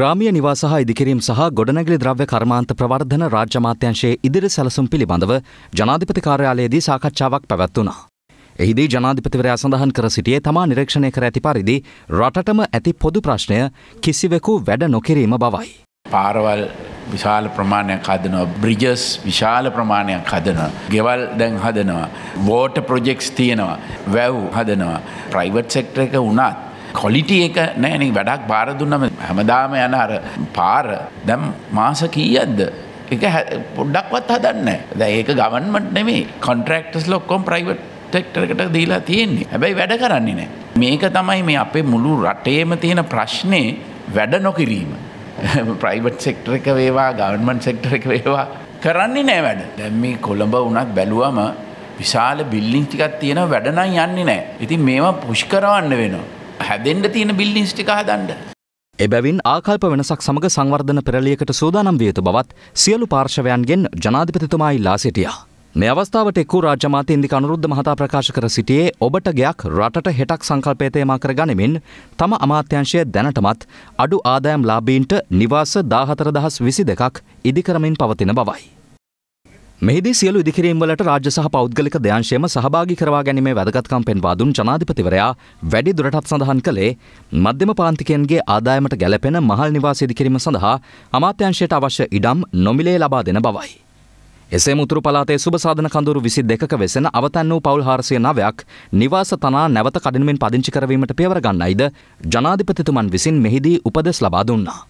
ග්‍රාමිය නිවාස සහ ඉදිකිරීම් සහ ගොඩනැගිලි ද්‍රව්‍ය කර්මාන්ත ප්‍රවර්ධන රාජ්‍ය මාත්‍යංශයේ ඉදිරි සැලසුම් පිළිබඳව ජනාධිපති කාර්යාලයේදී සාකච්ඡාවක් පැවැත්වුණා. එහිදී ජනාධිපතිවරයා සඳහන් කර සිටියේ තමා නිරීක්ෂණය කර ඇති පරිදි රටටම ඇති පොදු ප්‍රශ්නය කිසිවෙකු වැඩ නොකිරීම බවයි. පාරවල් විශාල ප්‍රමාණයක් හදනවා බ්‍රිජස් විශාල ප්‍රමාණයක් හදනවා. ගෙවල් දැන් හදනවා. වෝට ප්‍රොජෙක්ස් තියෙනවා වැව් හදනවා. ප්‍රයිවට් සෙක්ටර එක වුණත් කොලිටි එක නෑන වැඩක් බාරදුන්නම හැමදාම යන අර පාර දැම් මාස කීයද්ද එක පොඩ්ඩක්වත් හදන්න දැ ඒක ගවන්මට නෙමේ කොන්ට්‍රක්ටස් ලොක්කොම් ප්‍රයිවට් ටෙක්ටරකට දීලා තියෙන්නේ හැබැයි වැඩ කරන්නේ නෑ මේක තමයි මේ අපේ මුළු රටේම තියෙන ප්‍රශ්නය වැඩ නොකිරීම ප්‍රයිවට් සෙක්ටර එක වේවා ගවර්මන් සෙක්ටර එක වේවා කරන්නේ නෑ වැඩ දැම්මි කොළඹ වනත් බැලුවම විශාල බිල්ලිං ටිකක් තියෙන වැඩනම් යන්නේ නෑ ඉතින් මේවා පුෂ් කරවන්න වෙනවා හැදෙන්ට තියෙන බිල්ලිංස් ටික හදන්ඩ එබැවින් ආකල්ප වෙනසක් සමඟ සංවර්ධන පෙරලියකට සූදානම් වියතු බවත් සියලු පාර්ශවයන්ගෙන් ජනාධිපතිතුමා ඉල්ලා සිටියා මේ අවස්ථාවට එක්කූ රාජ්‍යමාත ඉන්දික අනුරුද්ධ මහතා ප්‍රකාශ කර සිටියේ ඔබට ගෙයක් රටට හෙටක් සංකල්පේතේමා කර ගනිමින් තම අමාත්‍යංශය දැනටමත් අඩු ආදායම් ලාබීන්ට නිවාස දාහතර දහස් විසි දෙකක් ඉදිකරමින් පවතින බවයි. මෙහිදී සියලු ඉදිකිරීම්වලට රාජ්‍ය සහ පෞද්ගලික දෙංශයම සහභාගි කරවා ගැනීමේ වැදගත්කම් පෙන්වා දුන් ජනාධිපතිවරයා වැඩි දුරටත් සඳහන් කළේ මධ්‍යම පාන්තිකයන්ගේ ආදායමට ගැලපෙන මහල් නිවාස ඉදිකිරීම සඳහා අමාත්‍යංශයට අවශ්‍ය ඉඩම් නොමිලේ ලබා දෙන බවයි. එසේ මුතුරු පලාතේ සුබ සාධන කඳුරු විසි දෙකක වෙසෙන අවතැන් වූ පවුල් හාරසය නවයක් නිවාස තනා නැවත කඩිනමින් පදිංචි කරවීමට පියවර ගන්නයිද ජනාධිපතිතුමන් විසින් මෙහිදී උපදෙස් ලබා දුන්නා.